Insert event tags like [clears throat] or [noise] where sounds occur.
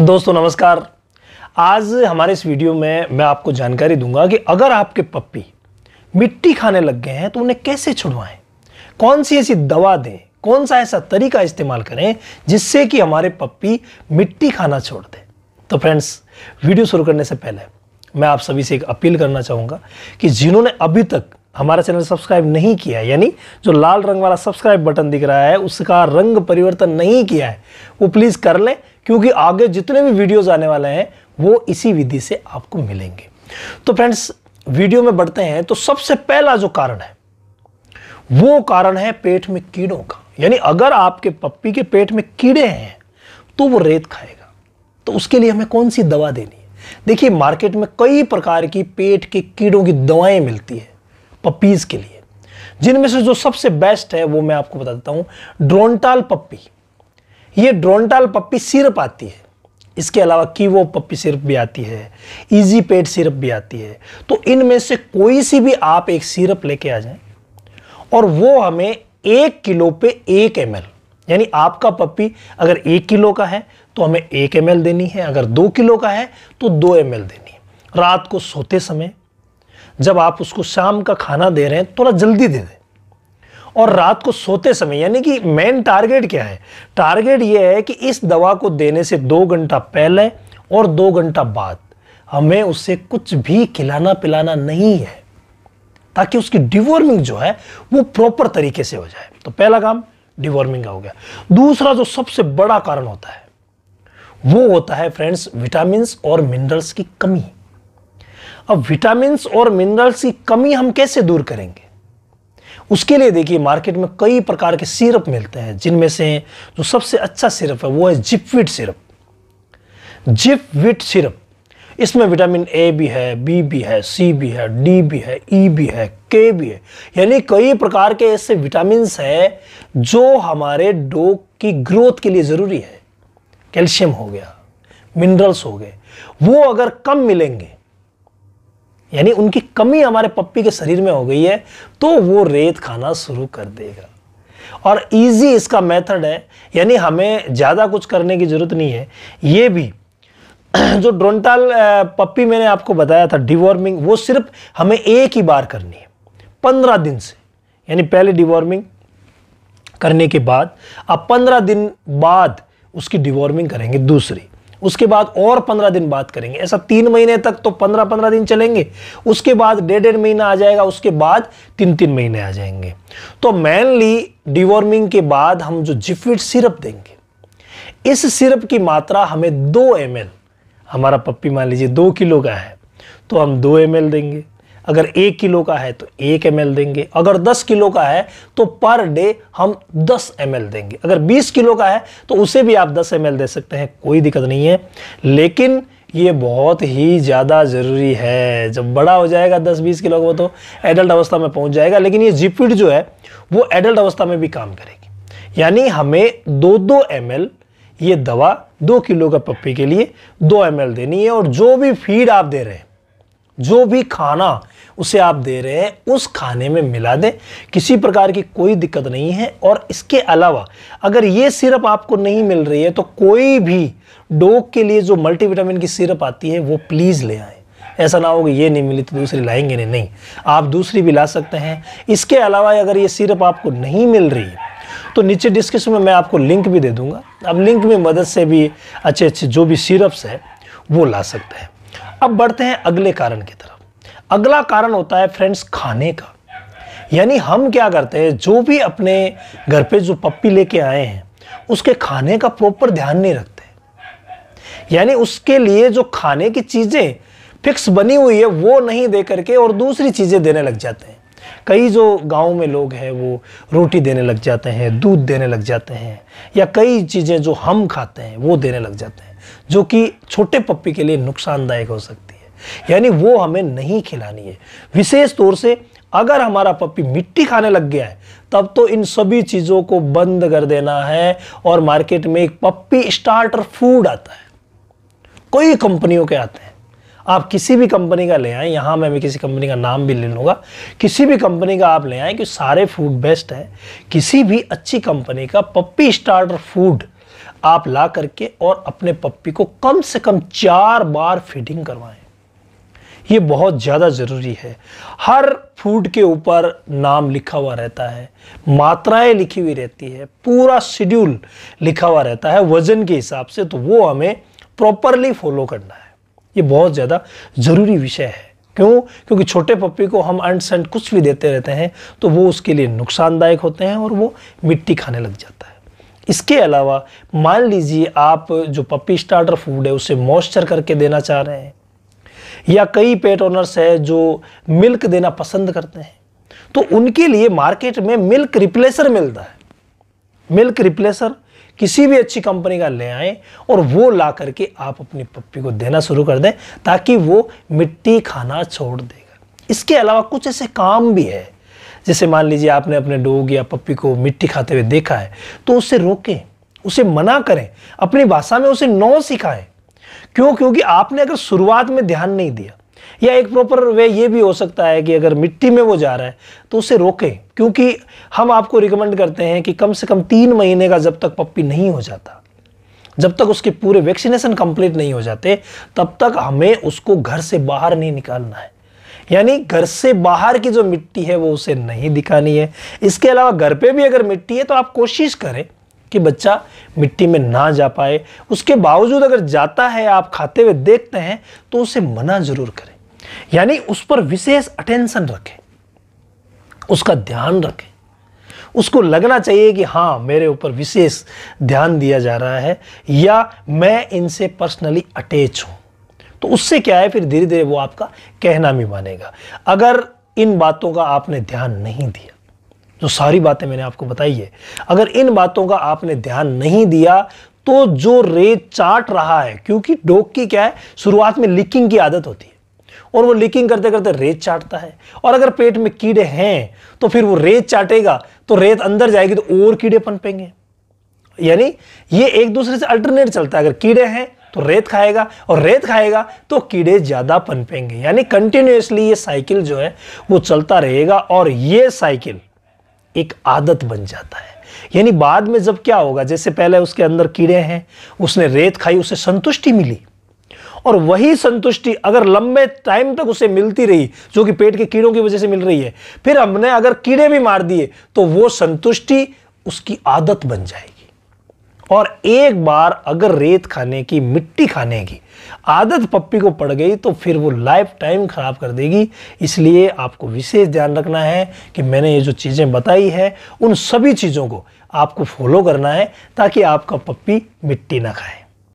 दोस्तों नमस्कार आज हमारे इस वीडियो में मैं आपको जानकारी दूंगा कि अगर आपके पप्पी मिट्टी खाने लग गए हैं तो उन्हें कैसे छुड़वाएं कौन सी ऐसी दवा दें कौन सा ऐसा तरीका इस्तेमाल करें जिससे कि हमारे पप्पी मिट्टी खाना छोड़ दें तो फ्रेंड्स वीडियो शुरू करने से पहले मैं आप सभी से एक अपील करना चाहूँगा कि जिन्होंने अभी तक हमारा चैनल सब्सक्राइब नहीं किया है यानी जो लाल रंग वाला सब्सक्राइब बटन दिख रहा है उसका रंग परिवर्तन नहीं किया है वो प्लीज़ कर लें क्योंकि आगे जितने भी वीडियोस आने वाले हैं वो इसी विधि से आपको मिलेंगे तो फ्रेंड्स वीडियो में बढ़ते हैं तो सबसे पहला जो कारण है वो कारण है पेट में कीड़ों का यानी अगर आपके पप्पी के पेट में कीड़े हैं तो वो रेत खाएगा तो उसके लिए हमें कौन सी दवा देनी है देखिए मार्केट में कई प्रकार की पेट के कीड़ों की दवाएं मिलती है पप्पीज के लिए जिनमें से जो सबसे बेस्ट है वो मैं आपको बता देता हूं ड्रोनटाल पप्पी ये ड्रोनटाल पप्पी सिरप आती है इसके अलावा कीवो पप्पी सिरप भी आती है इजी पेट सिरप भी आती है तो इनमें से कोई सी भी आप एक सिरप लेके आ जाएं और वो हमें एक किलो पे एक एम यानी आपका पप्पी अगर एक किलो का है तो हमें एक एम देनी है अगर दो किलो का है तो दो एम देनी है रात को सोते समय जब आप उसको शाम का खाना दे रहे हैं थोड़ा जल्दी दे दें और रात को सोते समय यानी कि मेन टारगेट क्या है टारगेट ये है कि इस दवा को देने से दो घंटा पहले और दो घंटा बाद हमें उसे कुछ भी खिलाना पिलाना नहीं है ताकि उसकी डिवॉर्मिंग जो है वो प्रॉपर तरीके से हो जाए तो पहला काम डिवॉर्मिंग का हो गया दूसरा जो सबसे बड़ा कारण होता है वो होता है फ्रेंड्स विटामिन और मिनरल्स की कमी अब विटामिन और मिनरल्स की कमी हम कैसे दूर करेंगे उसके लिए देखिए मार्केट में कई प्रकार के सिरप मिलते हैं जिनमें से जो सबसे अच्छा सिरप है वो है जिपविट सिरप जिपविट सिरप इसमें विटामिन ए भी है बी भी है सी भी है डी भी है ई e भी है के भी है यानी कई प्रकार के ऐसे विटामिन है जो हमारे डोग की ग्रोथ के लिए ज़रूरी है कैल्शियम हो गया मिनरल्स हो गए वो अगर कम मिलेंगे यानी उनकी कमी हमारे पप्पी के शरीर में हो गई है तो वो रेत खाना शुरू कर देगा और इजी इसका मेथड है यानी हमें ज़्यादा कुछ करने की ज़रूरत नहीं है ये भी [clears throat] जो ड्रोनटाल पप्पी मैंने आपको बताया था डिवॉर्मिंग वो सिर्फ हमें एक ही बार करनी है पंद्रह दिन से यानी पहले डिवॉर्मिंग करने के बाद अब पंद्रह दिन बाद उसकी डिवॉर्मिंग करेंगे दूसरी उसके बाद और पंद्रह दिन बात करेंगे ऐसा तीन महीने तक तो पंद्रह पंद्रह दिन चलेंगे उसके बाद डेढ़ डेढ़ महीना आ जाएगा उसके बाद तीन तीन महीने आ जाएंगे तो मेनली डिवॉर्मिंग के बाद हम जो जिफिट सिरप देंगे इस सिरप की मात्रा हमें दो एम हमारा पप्पी मान लीजिए दो किलो का है तो हम दो एम देंगे अगर एक किलो का है तो एक एम देंगे अगर दस किलो का है तो पर डे हम दस एम देंगे अगर बीस किलो का है तो उसे भी आप दस एम दे सकते हैं कोई दिक्कत नहीं है लेकिन ये बहुत ही ज़्यादा ज़रूरी है जब बड़ा हो जाएगा 10-20 किलो का वो तो एडल्ट अवस्था में पहुंच जाएगा लेकिन ये जिपिड जो है वो एडल्ट अवस्था में भी काम करेगी यानी हमें दो दो एम ये दवा दो किलो का पप्पी के लिए दो एम देनी है और जो भी फीड आप दे रहे हैं जो भी खाना उसे आप दे रहे हैं उस खाने में मिला दें किसी प्रकार की कोई दिक्कत नहीं है और इसके अलावा अगर ये सिरप आपको नहीं मिल रही है तो कोई भी डोग के लिए जो मल्टीविटामिन की सिरप आती है वो प्लीज़ ले आए ऐसा ना हो कि ये नहीं मिली तो दूसरी लाएंगे नहीं नहीं आप दूसरी भी ला सकते हैं इसके अलावा अगर ये सिरप आपको नहीं मिल रही है तो नीचे डिस्क्रिप्शन में मैं आपको लिंक भी दे दूंगा अब लिंक में मदद से भी अच्छे अच्छे जो भी सिरप्स है वो ला सकते हैं अब बढ़ते हैं अगले कारण की तरफ अगला कारण होता है फ्रेंड्स खाने का यानी हम क्या करते हैं जो भी अपने घर पे जो पप्पी लेके आए हैं उसके खाने का प्रॉपर ध्यान नहीं रखते यानी उसके लिए जो खाने की चीज़ें फिक्स बनी हुई है वो नहीं दे करके और दूसरी चीज़ें देने लग जाते हैं कई जो गांव में लोग हैं वो रोटी देने लग जाते हैं दूध देने लग जाते हैं या कई चीज़ें जो हम खाते हैं वो देने लग जाते हैं जो कि छोटे पप्पी के लिए नुकसानदायक हो सकती है यानी वो हमें नहीं खिलानी है विशेष तौर से अगर हमारा पप्पी मिट्टी खाने लग गया है तब तो इन सभी चीज़ों को बंद कर देना है और मार्केट में एक पप्पी स्टार्टर फूड आता है कई कंपनियों के आते हैं आप किसी भी कंपनी का ले आए यहाँ मैं किसी कंपनी का नाम भी ले लूँगा किसी भी कंपनी का आप ले आए कि सारे फूड बेस्ट है किसी भी अच्छी कंपनी का पप्पी स्टार्टर फूड आप ला करके और अपने पप्पी को कम से कम चार बार फीडिंग करवाएं ये बहुत ज़्यादा ज़रूरी है हर फूड के ऊपर नाम लिखा हुआ रहता है मात्राएं लिखी हुई रहती है पूरा शेड्यूल लिखा हुआ रहता है वज़न के हिसाब से तो वो हमें प्रॉपरली फॉलो करना है ये बहुत ज़्यादा ज़रूरी विषय है क्यों क्योंकि छोटे पप्पी को हम अंड संट कुछ भी देते रहते हैं तो वो उसके लिए नुकसानदायक होते हैं और वो मिट्टी खाने लग जाता है इसके अलावा मान लीजिए आप जो पपी स्टार्टर फूड है उसे मॉइस्चर करके देना चाह रहे हैं या कई पेट ओनर्स है जो मिल्क देना पसंद करते हैं तो उनके लिए मार्केट में मिल्क रिप्लेसर मिलता है मिल्क रिप्लेसर किसी भी अच्छी कंपनी का ले आए और वो ला करके आप अपनी पप्पी को देना शुरू कर दें ताकि वो मिट्टी खाना छोड़ देगा इसके अलावा कुछ ऐसे काम भी है जैसे मान लीजिए आपने अपने डोग या पप्पी को मिट्टी खाते हुए देखा है तो उसे रोकें उसे मना करें अपनी भाषा में उसे नौ सिखाएं क्यों क्योंकि आपने अगर शुरुआत में ध्यान नहीं दिया या एक प्रॉपर वे ये भी हो सकता है कि अगर मिट्टी में वो जा रहा है तो उसे रोकें क्योंकि हम आपको रिकमेंड करते हैं कि कम से कम तीन महीने का जब तक पप्पी नहीं हो जाता जब तक उसके पूरे वैक्सीनेशन कंप्लीट नहीं हो जाते तब तक हमें उसको घर से बाहर नहीं निकालना है यानी घर से बाहर की जो मिट्टी है वो उसे नहीं दिखानी है इसके अलावा घर पे भी अगर मिट्टी है तो आप कोशिश करें कि बच्चा मिट्टी में ना जा पाए उसके बावजूद अगर जाता है आप खाते हुए देखते हैं तो उसे मना जरूर करें यानी उस पर विशेष अटेंशन रखें उसका ध्यान रखें उसको लगना चाहिए कि हाँ मेरे ऊपर विशेष ध्यान दिया जा रहा है या मैं इनसे पर्सनली अटैच हूँ तो उससे क्या है फिर धीरे धीरे वो आपका कहना भी मानेगा अगर इन बातों का आपने ध्यान नहीं दिया जो सारी बातें मैंने आपको बताई है अगर इन बातों का आपने ध्यान नहीं दिया तो जो रेत चाट रहा है क्योंकि डोग की क्या है शुरुआत में लिकिंग की आदत होती है और वो लीकिंग करते करते रेत चाटता है और अगर पेट में कीड़े हैं तो फिर वो रेत चाटेगा तो रेत अंदर जाएगी तो और कीड़े पनपेंगे यानी ये एक दूसरे से अल्टरनेट चलता है अगर कीड़े हैं तो रेत खाएगा और रेत खाएगा तो कीड़े ज़्यादा पनपेंगे यानी कंटिन्यूसली ये साइकिल जो है वो चलता रहेगा और ये साइकिल एक आदत बन जाता है यानी बाद में जब क्या होगा जैसे पहले उसके अंदर कीड़े हैं उसने रेत खाई उसे संतुष्टि मिली और वही संतुष्टि अगर लंबे टाइम तक उसे मिलती रही जो कि पेट के कीड़ों की वजह से मिल रही है फिर हमने अगर कीड़े भी मार दिए तो वो संतुष्टि उसकी आदत बन जाएगी और एक बार अगर रेत खाने की मिट्टी खाने की आदत पप्पी को पड़ गई तो फिर वो लाइफ टाइम ख़राब कर देगी इसलिए आपको विशेष ध्यान रखना है कि मैंने ये जो चीज़ें बताई है उन सभी चीज़ों को आपको फॉलो करना है ताकि आपका पप्पी मिट्टी ना खाए